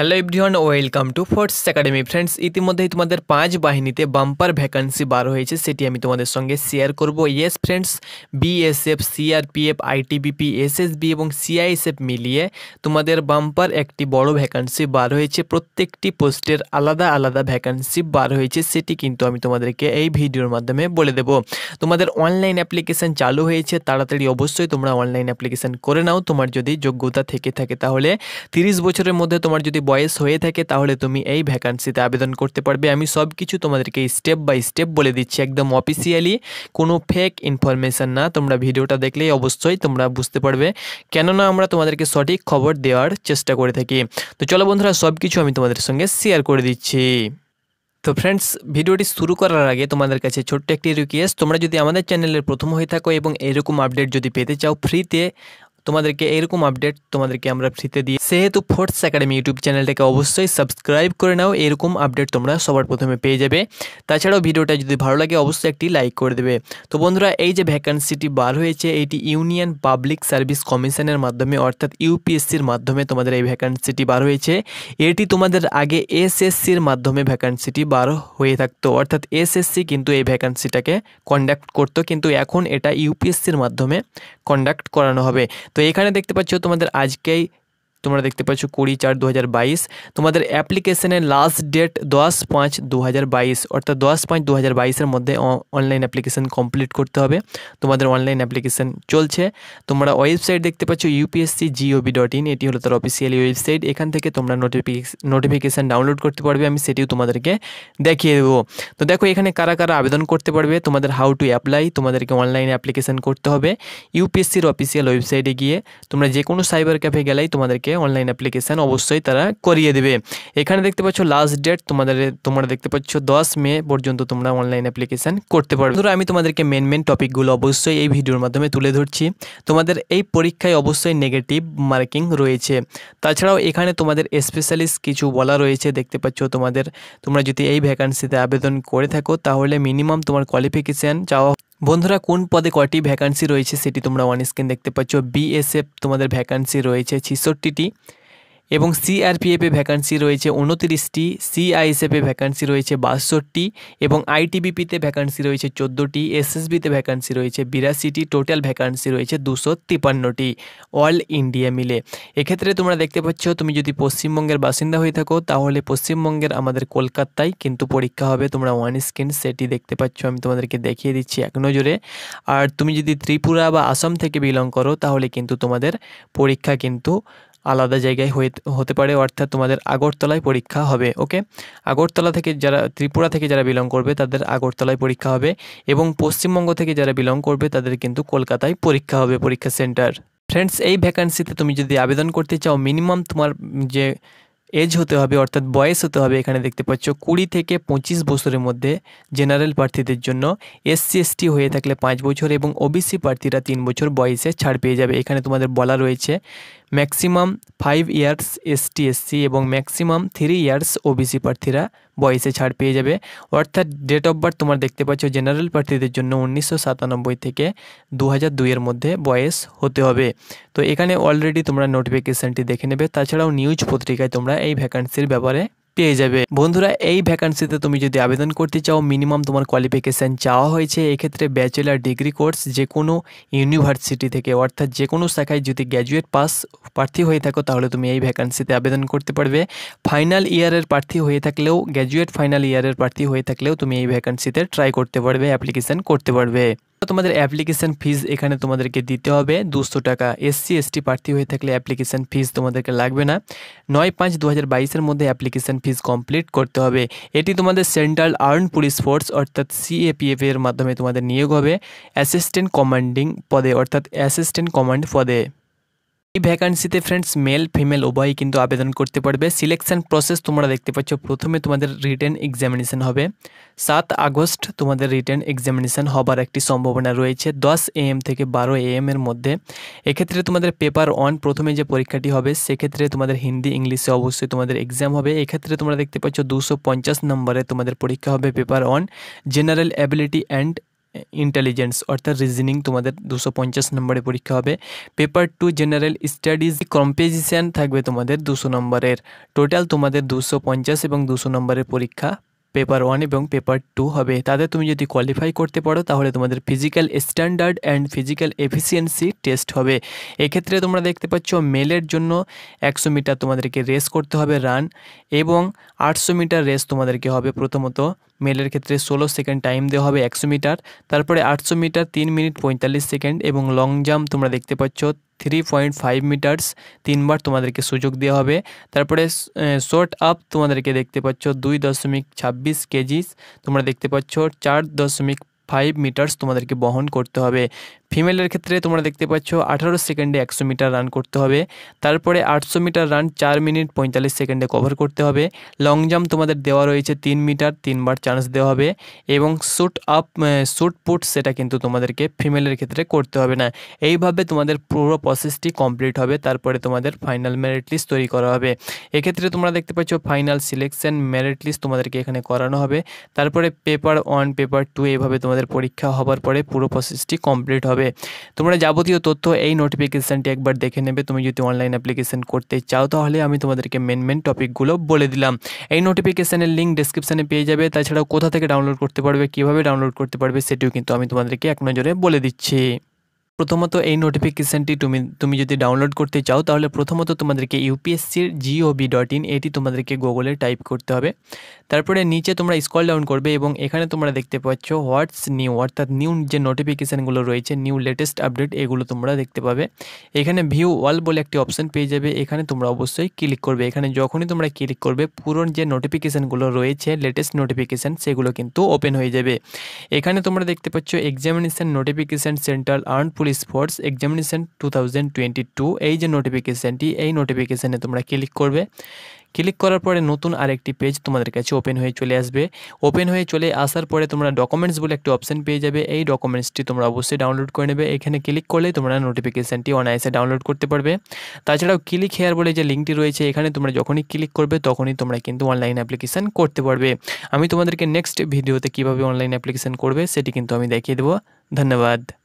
hello everyone welcome to Forts academy friends ইতিমধ্যেই তোমাদের পাঁচ বাহিনীতে বাম্পার ভ্যাকান্সি বার হয়েছে সেটি আমি তোমাদের সঙ্গে শেয়ার করব yes friends BSF CRPF ITBP SSB এবং সিআইএসএফ মিলিয়ে তোমাদের বাম্পার একটি বড় ভ্যাকান্সি বার হয়েছে প্রত্যেকটি পোস্টের আলাদা আলাদা ভ্যাকান্সি বার হয়েছে সেটি কিন্তু আমি তোমাদেরকে এই ভিডিওর মাধ্যমে বলে দেব তোমাদের অনলাইন অ্যাপ্লিকেশান চালু হয়েছে তাড়াতাড়ি অবশ্যই তোমরা অনলাইন অ্যাপ্লিকেশান করে নাও তোমার যদি যোগ্যতা থেকে থাকে তাহলে তিরিশ বছরের মধ্যে তোমার যদি বয়স হয়ে থাকে তাহলে তুমি এই ভ্যাকান্সিতে আবেদন করতে পারবে আমি সব কিছু তোমাদেরকে স্টেপ বাই স্টেপ বলে দিচ্ছি একদম অফিসিয়ালি কোনো ফেক ইনফরমেশান না তোমরা ভিডিওটা দেখলেই অবশ্যই তোমরা বুঝতে পারবে কেননা আমরা তোমাদেরকে সঠিক খবর দেওয়ার চেষ্টা করে থাকি তো চলো বন্ধুরা সব কিছু আমি তোমাদের সঙ্গে শেয়ার করে দিচ্ছি তো ফ্রেন্ডস ভিডিওটি শুরু করার আগে তোমাদের কাছে ছোট্ট একটি রিকোয়েস্ট তোমরা যদি আমাদের চ্যানেলের প্রথম হয়ে থাকো এবং এরকম আপডেট যদি পেতে চাও ফ্রিতে তোমাদেরকে এরকম আপডেট তোমাদেরকে আমরা ফ্রিতে দিই সেহেতু ফোর্থস একাডেমি ইউটিউব চ্যানেলটাকে অবশ্যই সাবস্ক্রাইব করে নাও এরকম আপডেট তোমরা সবার প্রথমে পেয়ে যাবে তাছাড়াও ভিডিওটা যদি ভালো লাগে অবশ্যই একটি লাইক করে দেবে তো বন্ধুরা এই যে ভ্যাকান্সিটি বার হয়েছে এটি ইউনিয়ন পাবলিক সার্ভিস কমিশনের মাধ্যমে অর্থাৎ ইউপিএসসির মাধ্যমে তোমাদের এই ভ্যাকান্সিটি বার হয়েছে এটি তোমাদের আগে এসএসসির মাধ্যমে ভ্যাকান্সিটি বার হয়ে থাকতো অর্থাৎ এসএসসি কিন্তু এই ভ্যাকান্সিটাকে কন্ডাক্ট করতো কিন্তু এখন এটা ইউপিএসসির মাধ্যমে কন্ডাক্ট করানো হবে তো তো ইখানে দেখতে পাচ্ছো তোমাদের আজকে তোমরা দেখতে পাচ্ছ কুড়ি চার দু তোমাদের অ্যাপ্লিকেশনের লাস্ট ডেট দশ পাঁচ দু অর্থাৎ দশ পাঁচ দু হাজার মধ্যে অনলাইন অ্যাপ্লিকেশন কমপ্লিট করতে হবে তোমাদের অনলাইন অ্যাপ্লিকেশন চলছে তোমরা ওয়েবসাইট দেখতে পাচ্ছ ইউপিএসসি জিওবি ডট ইন এটি হলো তার অফিসিয়ালি ওয়েবসাইট এখান থেকে তোমরা নোটিফিকেশান ডাউনলোড করতে পারবে আমি সেটিও তোমাদেরকে দেখিয়ে দেবো তো দেখো এখানে কারা কারা আবেদন করতে পারবে তোমাদের হাউ টু অ্যাপ্লাই তোমাদেরকে অনলাইনে অ্যাপ্লিকেশান করতে হবে ইউপিএসসির অফিসিয়াল ওয়েবসাইটে গিয়ে তোমরা যে কোনো সাইবার ক্যাফে গেলেই তোমাদেরকে তোমাদেরকে অনলাইন অ্যাপ্লিকেশান অবশ্যই তারা করিয়ে দেবে এখানে দেখতে পাচ্ছ লাস্ট ডেট তোমাদের তোমরা দেখতে পাচ্ছ দশ মে পর্যন্ত তোমরা অনলাইন অ্যাপ্লিকেশান করতে পারবে ধরো আমি তোমাদেরকে মেন মেন টপিকগুলো অবশ্যই এই ভিডিওর মাধ্যমে তুলে ধরছি তোমাদের এই পরীক্ষায় অবশ্যই নেগেটিভ মার্কিং রয়েছে তাছাড়াও এখানে তোমাদের স্পেশালিস্ট কিছু বলা রয়েছে দেখতে পাচ্ছ তোমাদের তোমরা যদি এই ভ্যাকান্সিতে আবেদন করে থাকো তাহলে মিনিমাম তোমার কোয়ালিফিকেশান চাওয়া বন্ধুরা কোন পদে কটি ভ্যাকান্সি রয়েছে সেটি তোমরা ওয়ান স্ক্রিন দেখতে পাচ্ছ বিএসএফ তোমাদের ভ্যাকান্সি রয়েছে ছেষট্টিটি এবং সিআরপিএফে ভ্যাকান্সি রয়েছে উনত্রিশটি সিআইএসএফে ভ্যাকান্সি রয়েছে বাষট্টি এবং আইটিবিপিতে ভ্যাকান্সি রয়েছে চোদ্দোটি এসএসবিতে ভ্যাকান্সি রয়েছে বিরাশিটি টোটাল ভ্যাকান্সি রয়েছে দুশো তিপান্নটি অল ইন্ডিয়া মিলে এক্ষেত্রে তোমরা দেখতে পাচ্ছ তুমি যদি পশ্চিমবঙ্গের বাসিন্দা হয়ে থাকো তাহলে পশ্চিমবঙ্গের আমাদের কলকাতায় কিন্তু পরীক্ষা হবে তোমরা ওয়ান স্ক্রিন সেটি দেখতে পাচ্ছ আমি তোমাদেরকে দেখিয়ে দিচ্ছি এক নজরে আর তুমি যদি ত্রিপুরা বা আসাম থেকে বিলং করো তাহলে কিন্তু তোমাদের পরীক্ষা কিন্তু আলাদা জায়গায় হয়ে হতে পারে অর্থাৎ তোমাদের আগরতলায় পরীক্ষা হবে ওকে আগরতলা থেকে যারা ত্রিপুরা থেকে যারা বিলং করবে তাদের আগরতলায় পরীক্ষা হবে এবং পশ্চিমবঙ্গ থেকে যারা বিলং করবে তাদের কিন্তু কলকাতায় পরীক্ষা হবে পরীক্ষা সেন্টার ফ্রেন্ডস এই ভ্যাকান্সিতে তুমি যদি আবেদন করতে চাও মিনিমাম তোমার যে এজ হতে হবে অর্থাৎ বয়স হতে হবে এখানে দেখতে পাচ্ছ কুড়ি থেকে পঁচিশ বছরের মধ্যে জেনারেল প্রার্থীদের জন্য এসসি এসটি হয়ে থাকলে পাঁচ বছর এবং ওবিসি প্রার্থীরা তিন বছর বয়সে ছাড় পেয়ে যাবে এখানে তোমাদের বলা রয়েছে maximum five years ST SC এবং ম্যাক্সিমাম থ্রি ইয়ার্স ওবিসি প্রার্থীরা বয়সে ছাড় পেয়ে যাবে অর্থাৎ ডেট অফ বার্থ তোমার দেখতে পাচ্ছ জেনারেল প্রার্থীদের জন্য উনিশশো থেকে দু হাজার দুইয়ের মধ্যে বয়স হতে হবে তো এখানে অলরেডি তোমরা নোটিফিকেশানটি দেখে নেবে তাছাড়াও নিউজ পত্রিকায় তোমরা এই ভ্যাকান্সির ব্যাপারে পেয়ে যাবে বন্ধুরা এই ভ্যাকান্সিতে তুমি যদি আবেদন করতে চাও মিনিমাম তোমার কোয়ালিফিকেশান চাওয়া হয়েছে এক্ষেত্রে ব্যাচেলার ডিগ্রি কোর্স যে কোনো ইউনিভার্সিটি থেকে অর্থাৎ যে কোনো শাখায় যদি গ্র্যাজুয়েট পাস প্রার্থী হয়ে থাকো তাহলে তুমি এই ভ্যাকান্সিতে আবেদন করতে পারবে ফাইনাল ইয়ারের প্রার্থী হয়ে থাকলেও গ্র্যাজুয়েট ফাইনাল ইয়ারের প্রার্থী হয়ে থাকলেও তুমি এই ভ্যাকান্সিতে ট্রাই করতে পারবে অ্যাপ্লিকেশান করতে পারবে তোমাদের অ্যাপ্লিকেশন ফিজ এখানে তোমাদেরকে দিতে হবে দুশো টাকা এসসি এসটি প্রার্থী হয়ে থাকলে অ্যাপ্লিকেশন ফিজ তোমাদেরকে লাগবে না নয় পাঁচ দু হাজার বাইশের মধ্যে অ্যাপ্লিকেশন ফিজ কমপ্লিট করতে হবে এটি তোমাদের সেন্ট্রাল আর্ম পুলিশ ফোর্স অর্থাৎ সিএপিএফ এর মাধ্যমে তোমাদের নিয়োগ হবে অ্যাসিস্ট্যান্ট কমান্ডিং পদে অর্থাৎ অ্যাসিস্ট্যান্ট কমান্ড পদে এই ভ্যাকান্সিতে ফ্রেন্ডস মেল ফিমেল উভয়ই কিন্তু আবেদন করতে পারবে সিলেকশন প্রসেস তোমরা দেখতে পাচ্ছ প্রথমে তোমাদের রিটেন এক্সামিনেশন হবে সাত আগস্ট তোমাদের রিটেন এক্সামিনেশন হবার একটি সম্ভাবনা রয়েছে দশ এএম থেকে বারো এএম এর মধ্যে এক্ষেত্রে তোমাদের পেপার ওয়ান প্রথমে যে পরীক্ষাটি হবে সেক্ষেত্রে তোমাদের হিন্দি ইংলিশে অবশ্যই তোমাদের এক্সাম হবে এক্ষেত্রে তোমরা দেখতে পাচ্ছ দুশো পঞ্চাশ নম্বরে তোমাদের পরীক্ষা হবে paper one general ability and intelligence অর্থাৎ রিজনিং তোমাদের দুশো পঞ্চাশ নম্বরের পরীক্ষা হবে paper two general studies composition থাকবে তোমাদের দুশো নম্বরের টোটাল তোমাদের দুশো পঞ্চাশ এবং দুশো নম্বরের পরীক্ষা পেপার ওয়ান এবং পেপার টু হবে তাতে তুমি যদি কোয়ালিফাই করতে পারো তাহলে তোমাদের physical standard and physical efficiency test হবে এক্ষেত্রে তোমরা দেখতে পাচ্ছ মেলের জন্য একশো মিটার তোমাদেরকে রেস করতে হবে রান এবং আটশো মিটার রেস তোমাদেরকে হবে প্রথমত মেলের ক্ষেত্রে ষোলো সেকেন্ড টাইম দেওয়া হবে একশো মিটার তারপরে আটশো মিটার তিন মিনিট পঁয়তাল্লিশ সেকেন্ড এবং লং জাম্প তোমরা দেখতে পাচ্ছ থ্রি পয়েন্ট ফাইভ মিটার্স তিনবার তোমাদেরকে সুযোগ দেওয়া হবে তারপরে শর্ট আপ তোমাদেরকে দেখতে পাচ্ছ দুই দশমিক ছাব্বিশ কেজিস তোমরা দেখতে পাচ্ছ চার দশমিক ফাইভ মিটার্স তোমাদেরকে বহন করতে হবে ফিমেলের ক্ষেত্রে তোমরা দেখতে পাচ্ছ আঠারো সেকেন্ডে একশো মিটার রান করতে হবে তারপরে আটশো মিটার রান চার মিনিট পঁয়তাল্লিশ সেকেন্ডে কভার করতে হবে লং জাম্প তোমাদের দেওয়া রয়েছে তিন মিটার তিনবার চান্স দেওয়া হবে এবং শ্যুট আপ শ্যুট পুট সেটা কিন্তু তোমাদেরকে ফিমেলের ক্ষেত্রে করতে হবে না এইভাবে তোমাদের পুরো প্রসেসটি কমপ্লিট হবে তারপরে তোমাদের ফাইনাল মেরিট লিস্ট তৈরি করা হবে এক্ষেত্রে তোমরা দেখতে পাচ্ছ ফাইনাল সিলেকশন মেরিট লিস্ট তোমাদেরকে এখানে করানো হবে তারপরে পেপার ওয়ান পেপার টু এভাবে তোমাদের পরীক্ষা হবার পরে পুরো প্রসেসটি কমপ্লিট হবে হবে তোমরা যাবতীয় তথ্য এই নোটিফিকেশানটি একবার দেখে নেবে তুমি যদি অনলাইন অ্যাপ্লিকেশান করতে চাও তাহলে আমি তোমাদেরকে মেন মেন টপিকগুলো বলে দিলাম এই নোটিফিকেশানের লিঙ্ক ডিসক্রিপশানে পেয়ে যাবে তাছাড়াও কোথা থেকে ডাউনলোড করতে পারবে কীভাবে ডাউনলোড করতে পারবে সেটিও কিন্তু আমি তোমাদেরকে এক নজরে বলে দিচ্ছি প্রথমত এই নোটিফিকেশানটি তুমি তুমি যদি ডাউনলোড করতে চাও তাহলে প্রথমত তোমাদেরকে ইউপিএসসির জিওবি ডট ইন এটি তোমাদেরকে গুগলে টাইপ করতে হবে তারপরে নিচে তোমরা স্কল ডাউন করবে এবং এখানে তোমরা দেখতে পাচ্ছ হোয়াটস নিউ অর্থাৎ নিউ যে নোটিফিকেশানগুলো রয়েছে নিউ লেটেস্ট আপডেট এগুলো তোমরা দেখতে পাবে এখানে ভিউ ওয়াল বলে একটি অপশান পেয়ে যাবে এখানে তোমরা অবশ্যই ক্লিক করবে এখানে যখনই তোমরা ক্লিক করবে পুরনো যে নোটিফিকেশানগুলো রয়েছে লেটেস্ট নোটিফিকেশান সেগুলো কিন্তু ওপেন হয়ে যাবে এখানে তোমরা দেখতে পাচ্ছ examination notification central arm police sports examination two thousand twenty two এই যে নোটিফিকেশানটি এই নোটিফিকেশানে তোমরা ক্লিক করবে ক্লিক করার পরে নতুন আরেকটি পেজ তোমাদের কাছে ওপেন হয়ে চলে আসবে ওপেন হয়ে চলে আসার পরে তোমরা ডকুমেন্টস বলে একটি অপশান পেয়ে যাবে এই ডকুমেন্টসটি তোমরা অবশ্যই ডাউনলোড করে নেবে এখানে ক্লিক করলেই তোমরা নোটিফিকেশানটি অনায়াসে ডাউনলোড করতে পারবে তাছাড়াও ক্লিক হেয়ার বলে যে লিঙ্কটি রয়েছে এখানে তোমরা যখনই ক্লিক করবে তখনই তোমরা কিন্তু অনলাইন অ্যাপ্লিকেশান করতে পারবে আমি তোমাদেরকে নেক্সট ভিডিওতে কীভাবে অনলাইন অ্যাপ্লিকেশান করবে সেটি কিন্তু আমি দেখিয়ে দেবো ধন্যবাদ